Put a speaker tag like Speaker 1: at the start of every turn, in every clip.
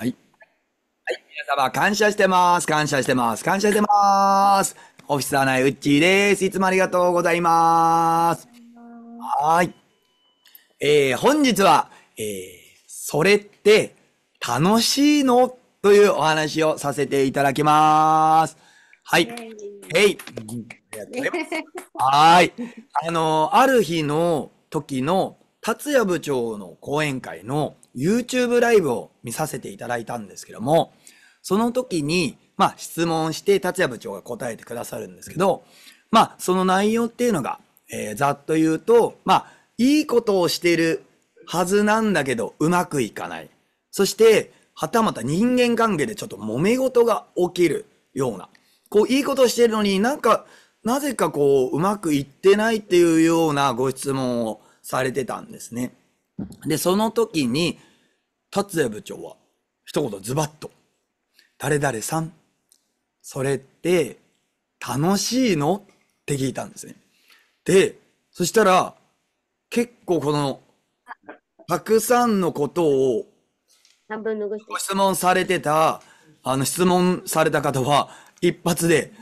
Speaker 1: はい。はい。皆様、感謝してます。感謝してます。感謝してます。オフィスイうっちーです。いつもありがとうございます。はい。えー、本日は、えー、それって楽しいのというお話をさせていただきます。はい。えい。はい。あのー、ある日の時の達也部長の講演会の YouTube ライブを見させていただいたんですけども、その時に、まあ、質問して達也部長が答えてくださるんですけど、まあ、その内容っていうのが、えー、ざっと言うと、まあ、いいことをしているはずなんだけど、うまくいかない。そして、はたまた人間関係でちょっと揉め事が起きるような。こう、いいことしてるのになんか、なぜかこう、うまくいってないっていうようなご質問をされてたんですね。で、その時に、達也部長は、一言ズバッと、誰々さん、それって、楽しいのって聞いたんですね。で、そしたら、結構この、たくさんのことを、ご質問されてた、あの、質問された方は、一発で、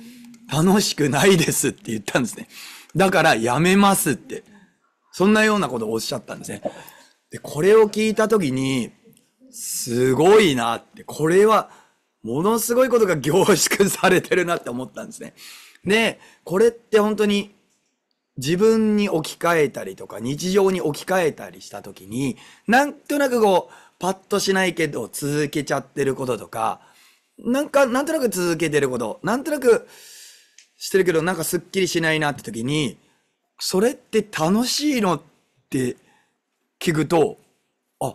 Speaker 1: 楽しくないですって言ったんですね。だから、やめますって。そんなようなことをおっしゃったんですね。で、これを聞いたときに、すごいなって、これは、ものすごいことが凝縮されてるなって思ったんですね。で、これって本当に自分に置き換えたりとか日常に置き換えたりした時になんとなくこうパッとしないけど続けちゃってることとかなんかなんとなく続けてることなんとなくしてるけどなんかすっきりしないなって時にそれって楽しいのって聞くと、あ、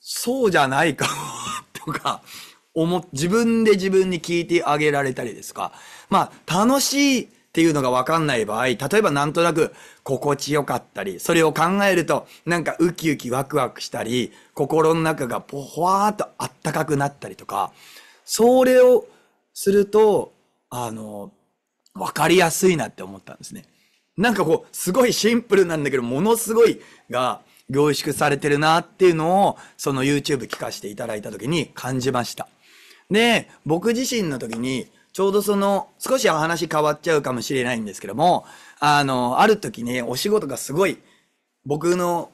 Speaker 1: そうじゃないか とか、思、自分で自分に聞いてあげられたりですか。まあ、楽しいっていうのがわかんない場合、例えばなんとなく心地よかったり、それを考えるとなんかウキウキワクワクしたり、心の中がぽワーっとあったかくなったりとか、それをすると、あの、わかりやすいなって思ったんですね。なんかこう、すごいシンプルなんだけど、ものすごいが凝縮されてるなっていうのを、その YouTube 聞かせていただいた時に感じました。で、僕自身の時に、ちょうどその、少し話変わっちゃうかもしれないんですけども、あの、ある時ね、お仕事がすごい、僕の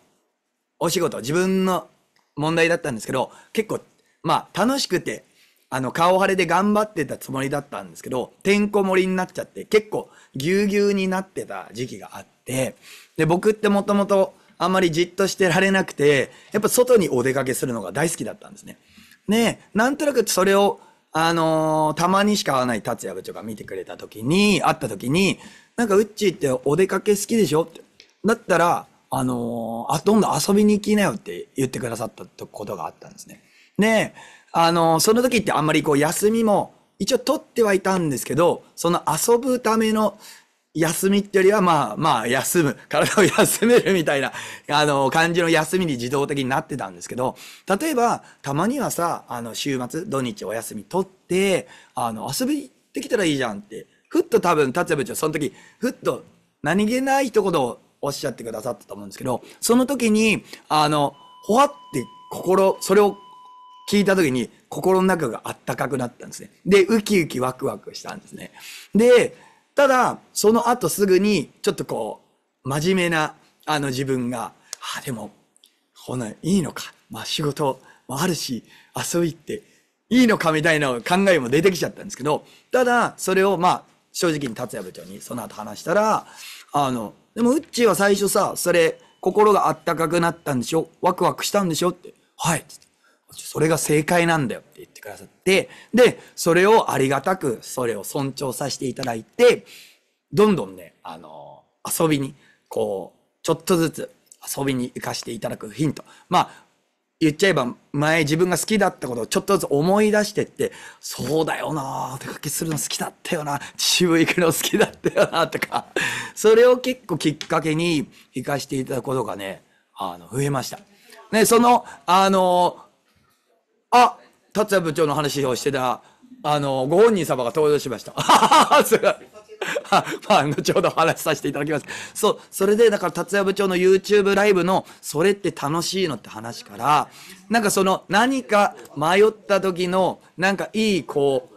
Speaker 1: お仕事、自分の問題だったんですけど、結構、まあ、楽しくてあの、顔腫れで頑張ってたつもりだったんですけど、てんこ盛りになっちゃって、結構ぎゅうぎゅうになってた時期があって、で、僕ってもともとあんまりじっとしてられなくて、やっぱ外にお出かけするのが大好きだったんですね。ねなんとなくそれを、あのー、たまにしか会わない達也部長が見てくれた時に、会った時に、なんかうっちーってお出かけ好きでしょって。だったら、あのー、あ、どんどん遊びに行きなよって言ってくださったことがあったんですね。ねえ、あの、その時ってあんまりこう休みも一応取ってはいたんですけど、その遊ぶための休みってよりはまあまあ休む、体を休めるみたいな、あの、感じの休みに自動的になってたんですけど、例えば、たまにはさ、あの、週末、土日お休み取って、あの、遊びできたらいいじゃんって、ふっと多分、達也部長、その時、ふっと何気ない一言をおっしゃってくださったと思うんですけど、その時に、あの、ほわって心、それを聞いた時に心の中があったかくなったんですね。で、ウキウキワクワクしたんですね。で、ただ、その後すぐに、ちょっとこう、真面目な、あの自分が、あ、でも、ほな、いいのか。まあ仕事もあるし、遊びって、いいのかみたいな考えも出てきちゃったんですけど、ただ、それをまあ、正直に達也部長にその後話したら、あの、でも、うっちーは最初さ、それ、心があったかくなったんでしょワクワクしたんでしょって、はい、って。それが正解なんだよって言ってくださって、で、それをありがたく、それを尊重させていただいて、どんどんね、あの、遊びに、こう、ちょっとずつ遊びに行かせていただくヒント。まあ、言っちゃえば前自分が好きだったことをちょっとずつ思い出してってそうだよなお出かけするの好きだったよな渋行くの好きだったよなとかそれを結構きっかけに行かしていただくことがねあの増えました。ね、そのあのあ、達也部長の話をしてた、あの、ご本人様が登場しました。すごい。まあ、後ほどお話させていただきます。そう、それで、だから、達也部長の YouTube ライブの、それって楽しいのって話から、なんかその、何か迷った時の、なんかいい、こ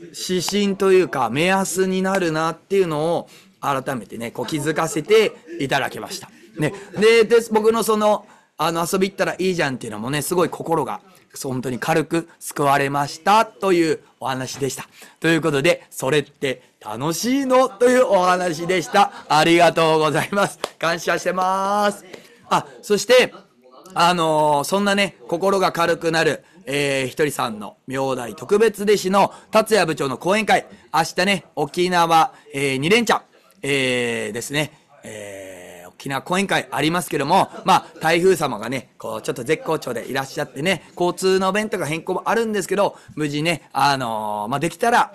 Speaker 1: う、指針というか、目安になるなっていうのを、改めてね、こう気づかせていただきました。ね。で、で僕のその、あの、遊び行ったらいいじゃんっていうのもね、すごい心が、本当に軽く救われましたというお話でした。ということで、それって楽しいのというお話でした。ありがとうございます。感謝してます。あ、そして、あのー、そんなね、心が軽くなる、えー、ひとりさんの明大特別弟子の達也部長の講演会、明日ね、沖縄、えー、2連チャン、えー、ですね、えー沖縄講演会ありますけども、まあ、台風様がね、こう、ちょっと絶好調でいらっしゃってね、交通の便とか変更もあるんですけど、無事ね、あのー、まあ、できたら、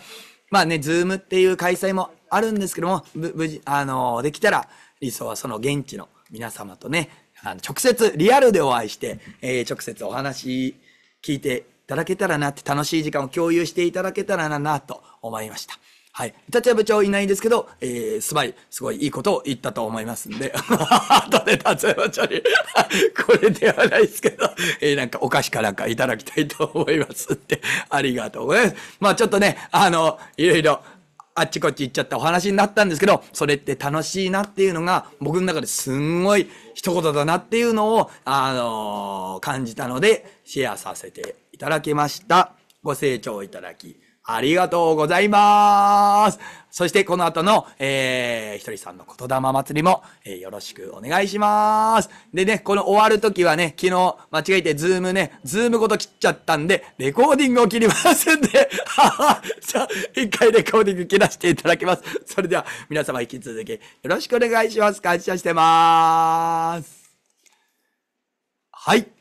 Speaker 1: まあね、ズームっていう開催もあるんですけども、無事、あのー、できたら、理想はその現地の皆様とね、あの直接、リアルでお会いして、えー、直接お話聞いていただけたらなって、楽しい時間を共有していただけたらな、なと思いました。はい。立部長いないんですけど、えー、すまい、すごいいいことを言ったと思いますんで、後で立部長にこれではないですけど、えー、なんかお菓子かなんかいただきたいと思いますって、ありがとうございます。まあちょっとね、あの、いろいろ、あっちこっち行っちゃったお話になったんですけど、それって楽しいなっていうのが、僕の中ですんごい一言だなっていうのを、あのー、感じたので、シェアさせていただきました。ご清聴いただき、ありがとうございます。そしてこの後の、えー、ひとりさんの言霊祭りも、えー、よろしくお願いします。でね、この終わる時はね、昨日間違えてズームね、ズームごと切っちゃったんで、レコーディングを切りますんで、はは、じゃあ、一回レコーディング切らせていただきます。それでは、皆様引き続きよろしくお願いします。感謝してます。はい。